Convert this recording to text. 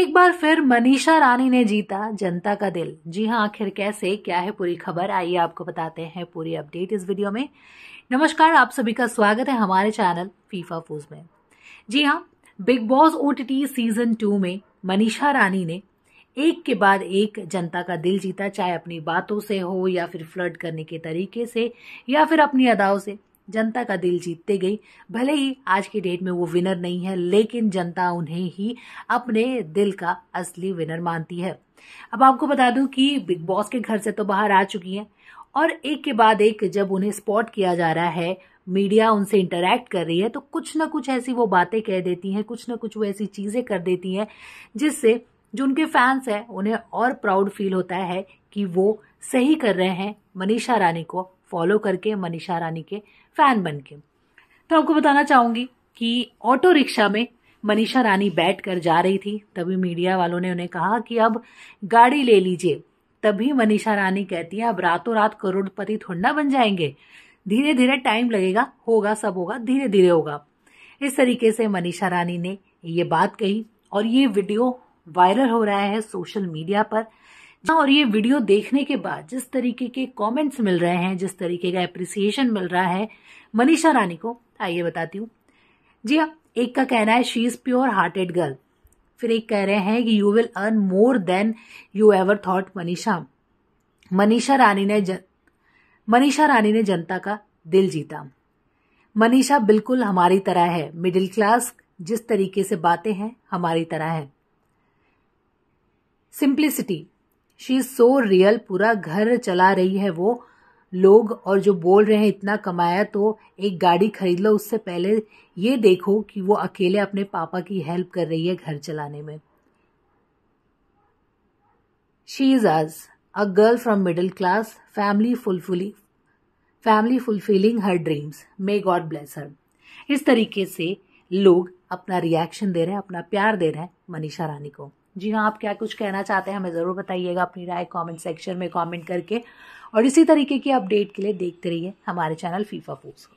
एक बार फिर मनीषा रानी ने जीता जनता का दिल जी हाँ आखिर कैसे क्या है पूरी खबर आइए आपको बताते हैं पूरी अपडेट इस वीडियो में नमस्कार आप सभी का स्वागत है हमारे चैनल फीफा फूज में जी हाँ बिग बॉस ओ सीजन टू में मनीषा रानी ने एक के बाद एक जनता का दिल जीता चाहे अपनी बातों से हो या फिर फ्लर्ट करने के तरीके से या फिर अपनी अदाओं से जनता का दिल जीतते गई भले ही आज की डेट में वो विनर नहीं है लेकिन जनता उन्हें ही अपने दिल का असली विनर मानती है अब आपको बता दूं कि बिग बॉस के घर से तो बाहर आ चुकी हैं और एक के बाद एक जब उन्हें स्पॉट किया जा रहा है मीडिया उनसे इंटरेक्ट कर रही है तो कुछ ना कुछ ऐसी वो बातें कह देती हैं कुछ ना कुछ वो ऐसी चीज़ें कर देती हैं जिससे जो उनके फैंस हैं उन्हें और प्राउड फील होता है कि वो सही कर रहे हैं मनीषा रानी को फॉलो करके मनीषा रानी के फैन बन के तो आपको बताना चाहूँगी कि ऑटो रिक्शा में मनीषा रानी बैठ कर जा रही थी तभी मीडिया वालों ने उन्हें कहा कि अब गाड़ी ले लीजिए तभी मनीषा रानी कहती है अब रातों रात करोड़पति थोड़ा ना बन जाएंगे धीरे धीरे टाइम लगेगा होगा सब होगा धीरे धीरे होगा इस तरीके से मनीषा रानी ने ये बात कही और ये वीडियो वायरल हो रहा है सोशल मीडिया पर हाँ, और ये वीडियो देखने के बाद जिस तरीके के कमेंट्स मिल रहे हैं जिस तरीके का अप्रिसिएशन मिल रहा है मनीषा रानी को आइए बताती हूँ जी हाँ एक का कहना है she is pure hearted girl फिर एक कह रहे हैं कि you will earn more than you ever thought Manisha Manisha Rani ने जन मनीषा रानी ने जनता का दिल जीता मनीषा बिल्कुल हमारी तरह है मिडिल क्लास जिस तरीके से बातें हैं हमारी तरह है simplicity she is so real पूरा घर चला रही है वो लोग और जो बोल रहे हैं इतना कमाया तो एक गाड़ी खरीद लो उससे पहले ये देखो कि वो अकेले अपने पापा की हेल्प कर रही है घर चलाने में शी इज़ आज a girl from middle class family फुलफुली family fulfilling her dreams may god bless her इस तरीके से लोग अपना रिएक्शन दे रहे हैं अपना प्यार दे रहे हैं मनीषा रानी को जी हाँ आप क्या कुछ कहना चाहते हैं हमें ज़रूर बताइएगा अपनी राय कमेंट सेक्शन में कमेंट करके और इसी तरीके की अपडेट के लिए देखते रहिए हमारे चैनल फीफा फूड्स को